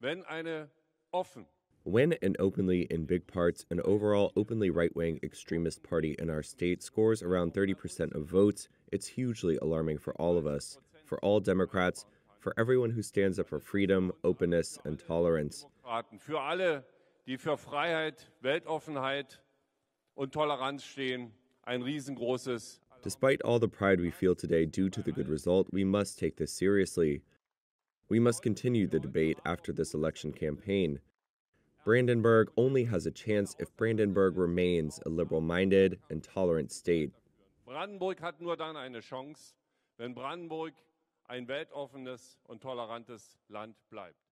When an openly, in big parts, an overall openly right wing extremist party in our state scores around 30% of votes, it's hugely alarming for all of us, for all Democrats, for everyone who stands up for freedom, openness, and tolerance. Weltoffenheit stehen, ein riesengroßes Despite all the pride we feel today due to the good result, we must take this seriously. We must continue the debate after this election campaign. Brandenburg only has a chance if Brandenburg remains a liberal minded and tolerant state. Brandenburg hat nur dann eine Chance, wenn Brandenburg ein weltoffenes und tolerantes Land bleibt.